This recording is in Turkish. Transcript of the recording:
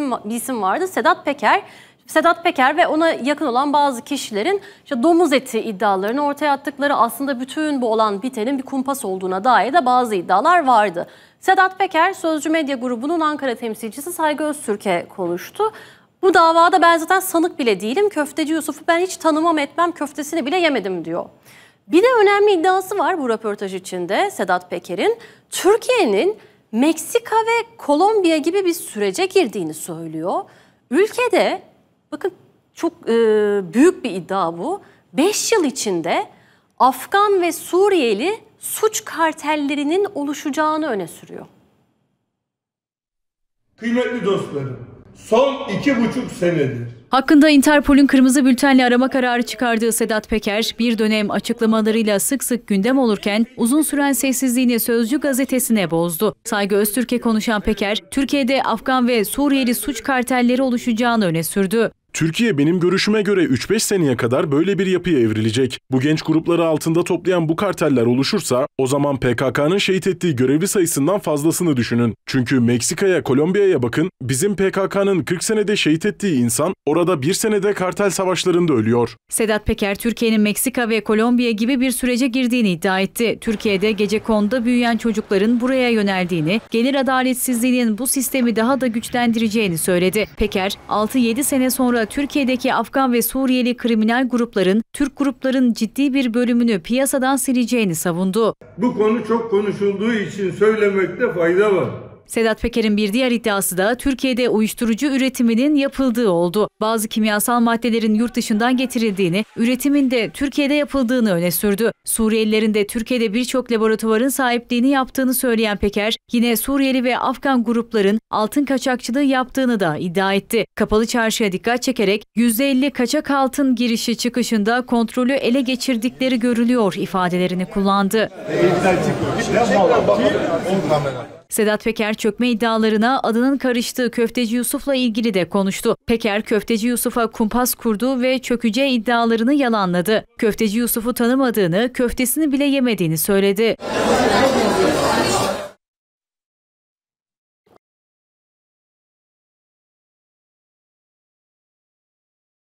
isim, bir isim vardı Sedat Peker. Sedat Peker ve ona yakın olan bazı kişilerin işte domuz eti iddialarını ortaya attıkları aslında bütün bu olan bitenin bir kumpas olduğuna dair de bazı iddialar vardı. Sedat Peker Sözcü Medya Grubu'nun Ankara temsilcisi Saygı Öztürk'e konuştu. Bu davada ben zaten sanık bile değilim. Köfteci Yusuf'u ben hiç tanımam etmem köftesini bile yemedim diyor. Bir de önemli iddiası var bu röportaj içinde Sedat Peker'in. Türkiye'nin Meksika ve Kolombiya gibi bir sürece girdiğini söylüyor. Ülkede bakın çok e, büyük bir iddia bu. 5 yıl içinde Afgan ve Suriyeli suç kartellerinin oluşacağını öne sürüyor. Kıymetli dostlarım, son iki buçuk senedir Hakkında Interpol'ün kırmızı bültenle arama kararı çıkardığı Sedat Peker, bir dönem açıklamalarıyla sık sık gündem olurken uzun süren sessizliğini Sözcü gazetesine bozdu. Saygı Öztürk'e konuşan Peker, Türkiye'de Afgan ve Suriyeli suç kartelleri oluşacağını öne sürdü. Türkiye benim görüşüme göre 3-5 seneye kadar böyle bir yapıya evrilecek. Bu genç grupları altında toplayan bu karteller oluşursa o zaman PKK'nın şehit ettiği görevli sayısından fazlasını düşünün. Çünkü Meksika'ya, Kolombiya'ya bakın bizim PKK'nın 40 senede şehit ettiği insan orada 1 senede kartel savaşlarında ölüyor. Sedat Peker Türkiye'nin Meksika ve Kolombiya gibi bir sürece girdiğini iddia etti. Türkiye'de gece konuda büyüyen çocukların buraya yöneldiğini, gelir adaletsizliğinin bu sistemi daha da güçlendireceğini söyledi. Peker 6-7 sene sonra sonra Türkiye'deki Afgan ve Suriyeli kriminal grupların Türk grupların ciddi bir bölümünü piyasadan sileceğini savundu. Bu konu çok konuşulduğu için söylemekte fayda var. Sedat Peker'in bir diğer iddiası da Türkiye'de uyuşturucu üretiminin yapıldığı oldu. Bazı kimyasal maddelerin yurt dışından getirildiğini, üretimin de Türkiye'de yapıldığını öne sürdü. Suriyelilerin de Türkiye'de birçok laboratuvarın sahipliğini yaptığını söyleyen Peker, yine Suriyeli ve Afgan grupların altın kaçakçılığı yaptığını da iddia etti. Kapalı çarşıya dikkat çekerek %50 kaçak altın girişi çıkışında kontrolü ele geçirdikleri görülüyor ifadelerini kullandı. Sedat Peker çökme iddialarına adının karıştığı Köfteci Yusuf'la ilgili de konuştu. Peker Köfteci Yusuf'a kumpas kurdu ve çökeceği iddialarını yalanladı. Köfteci Yusuf'u tanımadığını, köftesini bile yemediğini söyledi.